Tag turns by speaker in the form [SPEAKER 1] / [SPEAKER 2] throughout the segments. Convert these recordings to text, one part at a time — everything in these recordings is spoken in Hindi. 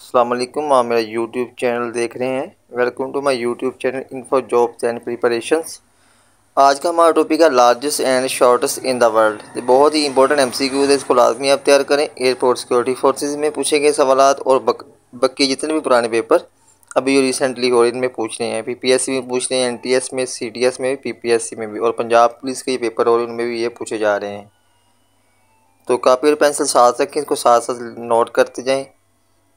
[SPEAKER 1] असलम आप मेरा यूट्यूब चैनल देख रहे हैं welcome to my YouTube channel for jobs and preparation आज का हमारा टॉपिक है largest and shortest in the world ये बहुत ही इंपॉर्टेंट एम सी क्यूज है इसको लाजमी आप तैयार करें एयरपोर्ट सिक्योरिटी फोर्सेज में पूछे गए सवाल और बक, जितने भी पुराने पेपर अभी जो रिसेंटली हो रहे इनमें पूछ रहे हैं पी पी एस सी में पूछ रहे हैं एन टी एस में सी टी एस में भी पी पी एस सी में भी और पंजाब पुलिस के ये पेपर हो रहे हैं उनमें भी ये पूछे जा रहे हैं तो कापी और पेंसिल साथ रखें इसको साथ साथ नोट करते जाएँ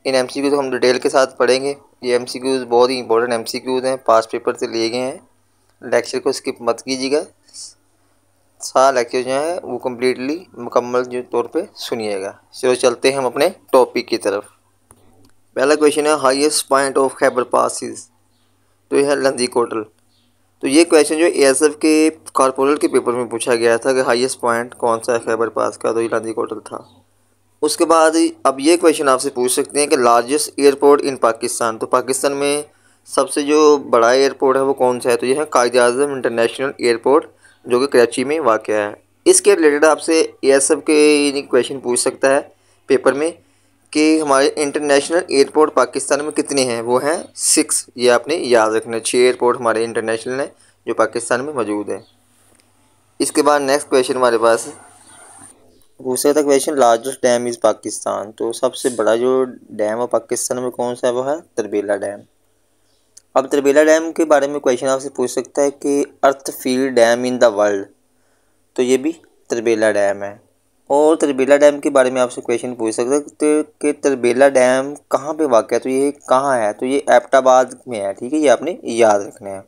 [SPEAKER 1] इन एम सी क्यूज़ हम डिटेल के साथ पढ़ेंगे ये एम सी क्यूज़ बहुत ही इंपॉर्टेंट एम सी क्यूज़ हैं पास्ट पेपर से लिए गए हैं लेक्चर को स्किप मत कीजिएगा सारा लेक्चर जो है वो कम्प्लीटली मुकम्मल जो तौर पे सुनिएगा चलो चलते हैं हम अपने टॉपिक की तरफ पहला क्वेश्चन है highest point of Khyber passes तो यह है लंदी कोटल तो ये क्वेश्चन तो जो ए एस एफ के कॉरपोरेट के पेपर में पूछा गया था कि हाइस्ट पॉइंट कौन सा है खैबर पास का तो ये लंदी कोटल था उसके बाद अब ये क्वेश्चन आपसे पूछ सकते हैं कि लार्जेस्ट एयरपोर्ट इन पाकिस्तान तो पाकिस्तान में सबसे जो बड़ा एयरपोर्ट है वो कौन सा है तो यह है कायद अजम इंटरनेशनल एयरपोर्ट जो कि कराची में वाक़ है इसके रिलेटेड आपसे एस के क्वेश्चन पूछ सकता है पेपर में कि हमारे इंटरनेशनल एयरपोर्ट पाकिस्तान में कितने हैं वो हैं सिक्स ये आपने याद रखना छः एयरपोर्ट हमारे इंटरनेशनल हैं जो पाकिस्तान में मौजूद हैं इसके बाद नेक्स्ट क्वेश्चन हमारे पास दूसरा था question largest dam is Pakistan तो सबसे बड़ा जो डैम है पाकिस्तान में कौन सा है वो है तरबेला डैम अब तरबेला डैम के बारे में क्वेश्चन आपसे पूछ सकता है कि earth field dam in the world तो ये भी तरबेला डैम है और तरबेला डैम के बारे में आपसे क्वेश्चन पूछ सकते हैं कि तरबेला डैम कहाँ पे वाक़ है तो ये कहाँ है तो ये एपटाबाद में है ठीक है ये आपने याद रखना है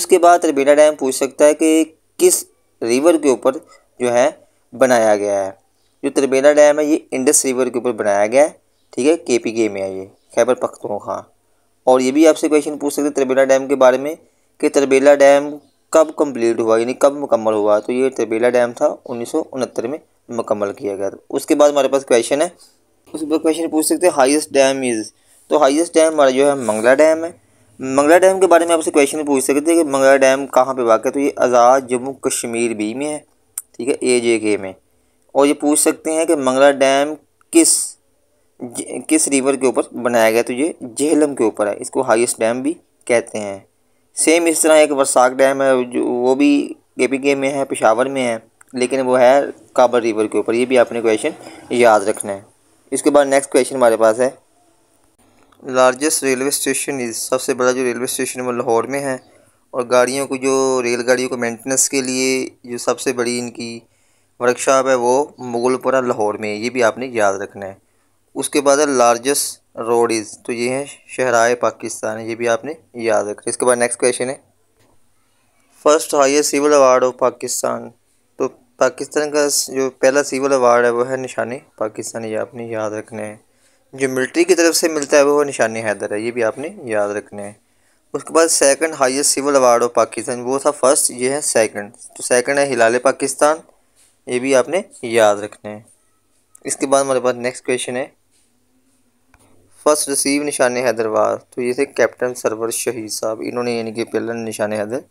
[SPEAKER 1] उसके बाद तरबेला डैम पूछ सकता है कि किस रिवर के ऊपर जो है बनाया गया है जो त्रिबेला डैम है ये इंडस रिवर के ऊपर बनाया गया है ठीक है के पी के में है ये खैबर पख्तूनख्वा और ये भी आपसे क्वेश्चन पूछ सकते हैं त्रिबेला डैम के बारे में कि त्रिबेला डैम कब कंप्लीट हुआ यानी कब मुकम्मल हुआ तो ये त्रिबेला डैम था उन्नीस में मुकम्मल किया गया था उसके बाद हमारे पास क्वेश्चन है उसके बाद क्वेश्चन पूछ सकते हैं हाइस्ट डैम इज़ तो हाइस्ट डैम हमारा जो है मंगला डैम है मंगला डैम के बारे में आपसे क्वेश्चन पूछ सकते थे कि मंगला डैम कहाँ पे वाक़ है तो ये आज़ाद जम्मू कश्मीर बी में है ठीक है ए जे के में और ये पूछ सकते हैं कि मंगला डैम किस किस रिवर के ऊपर बनाया गया तो ये जेहलम के ऊपर है इसको हाईएस्ट डैम भी कहते हैं सेम इस तरह एक वर्साक डैम है जो वो भी के पी के में है पेशावर में है लेकिन वो है काबर रिवर के ऊपर ये भी आपने क्वेश्चन याद रखना है इसके बाद नेक्स्ट क्वेश्चन हमारे पास है लार्जेस्ट रेलवे स्टेशन इज़ सबसे बड़ा जो रेलवे स्टेशन वो लाहौर में है और गाड़ियों को जो रेलगाड़ियों को मेंटेनेंस के लिए जो सबसे बड़ी इनकी वर्कशॉप है वो मुगलपुरा लाहौर में ये भी आपने याद रखना है उसके बाद है लार्जेस्ट रोड तो ये हैं शहराए पाकिस्तान ये भी आपने याद रखना इसके बाद नेक्स्ट क्वेश्चन है first highest civil award of Pakistan तो पाकिस्तान का जो पहला सिविल अवार्ड है वो है निशान पाकिस्तान ये आपने याद रखना है जो मिलिट्री की तरफ से मिलता है वो निशान हैदर है ये भी आपने याद रखना है उसके बाद second highest civil award of Pakistan वो था फर्स्ट ये है सेकंड तो सेकंड है हिलाल पाकिस्तान ये भी आपने याद रखना है इसके बाद हमारे पास नेक्स्ट क्वेश्चन है फर्स्ट रसीव निशान हैदरबाद तो ये थे कैप्टन सरवर शहीद साहब इन्होंने यानी कि पहला निशान हैदर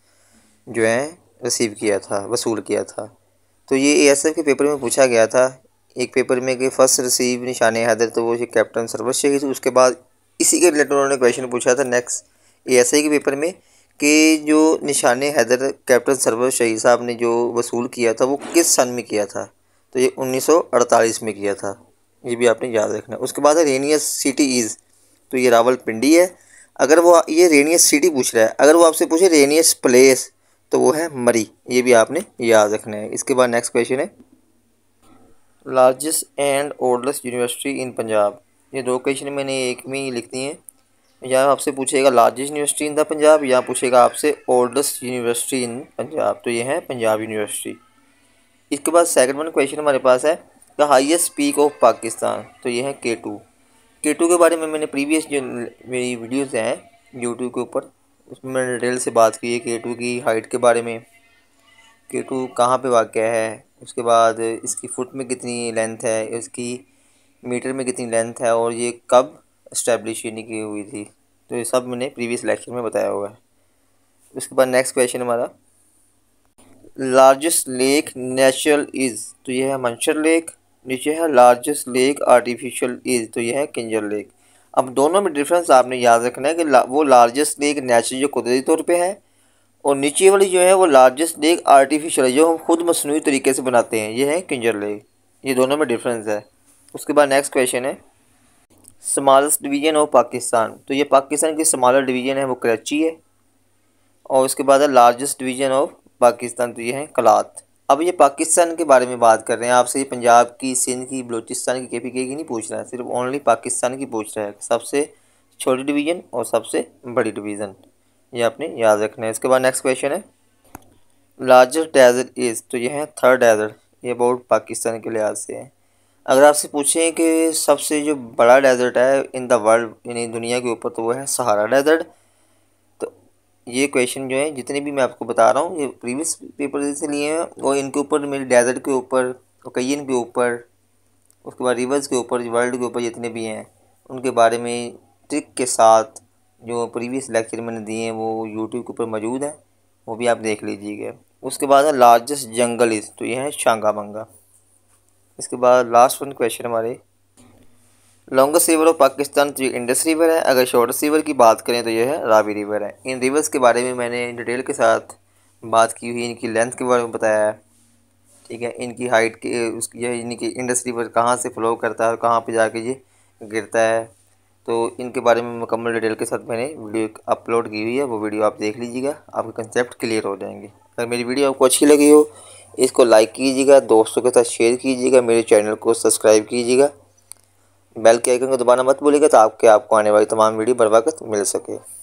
[SPEAKER 1] जो है रिसीव किया था वसूल किया था तो ये ए के पेपर में पूछा गया था एक पेपर में कि फर्स्ट रिसीव निशान हैदर तो वो कैप्टन सरवर शहीद उसके बाद इसी के रिलेटेड उन्होंने क्वेश्चन पूछा था नेक्स्ट एएसआई के पेपर में कि जो निशान हैदर कैप्टन सरवर शहीद साहब ने जो वसूल किया था वो किस सन में किया था तो ये 1948 में किया था ये भी आपने याद रखना उसके बाद है रेनियस सिटी इज़ तो ये रावलपिंडी है अगर वो ये रेनियस सिटी पूछ रहा है अगर वो आपसे पूछे रेनियस प्लेस तो वो है मरी ये भी आपने याद रखना है इसके बाद नेक्स्ट क्वेश्चन है largest and oldest university in Punjab ये दो क्वेश्चन मैंने एक में ही लिख दिए हैं यहाँ आपसे पूछेगा largest university in the Punjab यहाँ पूछेगा आपसे ओल्डेस्ट यूनिवर्सिटी इन पंजाब तो ये है पंजाब यूनिवर्सिटी इसके बाद सेकंड वन क्वेश्चन हमारे पास है the highest peak of Pakistan तो ये है के टू के टू के बारे में मैंने प्रीवियस जो मेरी वीडियोज़ हैं यूट्यूब के ऊपर उसमें मैंने डिटेल से बात की है के टू की हाइट के बारे में के टू कहाँ पर वाक़ है उसके बाद इसकी फुट में कितनी लेंथ है इसकी मीटर में कितनी लेंथ है और ये कब इस्टेब्लिश ही नहीं की हुई थी तो ये सब मैंने प्रीवियस लेक्चर में बताया हुआ है उसके बाद नेक्स्ट क्वेश्चन हमारा लार्जेस्ट लेक नेचुरल इज़ तो यह है मंशर लेक नीचे है लार्जेस्ट लेक आर्टिफिशियल इज़ तो यह है किंजर लेक अब दोनों में डिफरेंस आपने याद रखना है कि वो लार्जेस्ट लेक नेचुरल जो कुदरती तौर पे है और नीचे वाली जो है वो लार्जेस्ट लेक आर्टिफिशियल है जो हम खुद मसनू तरीके से बनाते हैं ये है किंजर लेक ये दोनों में डिफरेंस है उसके बाद नेक्स्ट क्वेश्चन है स्मॉलेस्ट डिवीज़न ऑफ पाकिस्तान तो ये पाकिस्तान की स्मॉलर डिवीज़न है वो कराची है और उसके बाद है लार्जेस्ट डिवीज़न ऑफ पाकिस्तान तो ये है कलात अब ये पाकिस्तान के बारे में बात कर रहे हैं आपसे ये पंजाब की सिंध की बलूचिस्तान की के पी के की नहीं पूछ रहा है सिर्फ ओनली पाकिस्तान की पूछ रहा है सबसे छोटी डिवीज़न और सबसे बड़ी डिवीज़न ये आपने याद रखना है इसके बाद नेक्स्ट क्वेश्चन है लार्जेस्ट डेजर्ट इज़ तो यह है थर्ड डेजर्ट ये अबाउट पाकिस्तान के लिहाज से है अगर आपसे पूछें कि सबसे जो बड़ा डेजर्ट है इन द वर्ल्ड यानी दुनिया के ऊपर तो वो है सहारा डेजर्ट तो ये क्वेश्चन जो है जितने भी मैं आपको बता रहा हूँ ये प्रीवियस पेपर से लिए हैं वो इनके ऊपर मेरे डेजर्ट के ऊपर ओकेजन के ऊपर उसके बाद रिवर्स के ऊपर वर्ल्ड के ऊपर जितने भी हैं उनके बारे में ट्रिक के साथ जो प्रीवियस लेक्चर मैंने दिए हैं वो यूट्यूब के ऊपर मौजूद हैं वो भी आप देख लीजिएगा उसके बाद है लार्जेस्ट जंगल इस तो ये है शांगा बंगा इसके बाद लास्ट वन क्वेश्चन हमारे लॉन्गेस्ट रिवर ऑफ पाकिस्तान तो इंडस रिवर है अगर शॉर्टेस्ट रिवर की बात करें तो यह है रावी रिवर है इन रिवर्स के बारे में मैंने डिटेल के साथ बात की हुई इनकी लेंथ के बारे में बताया है ठीक है इनकी हाइट के उसकी यह इनकी इंडस रिवर कहाँ से फ्लो करता है और कहाँ पर जाके ये गिरता है तो इनके बारे में मुकम्मल डिटेल के साथ मैंने वीडियो अपलोड की हुई है वो वीडियो आप देख लीजिएगा आपके कंसेप्ट क्लियर हो जाएंगे अगर मेरी वीडियो आपको अच्छी लगी हो इसको लाइक कीजिएगा दोस्तों के साथ शेयर कीजिएगा मेरे चैनल को सब्सक्राइब कीजिएगा बेल के आइकन को दबाना मत भूलिएगा तो आपके आपको आने वाली तमाम वीडियो बर मिल सके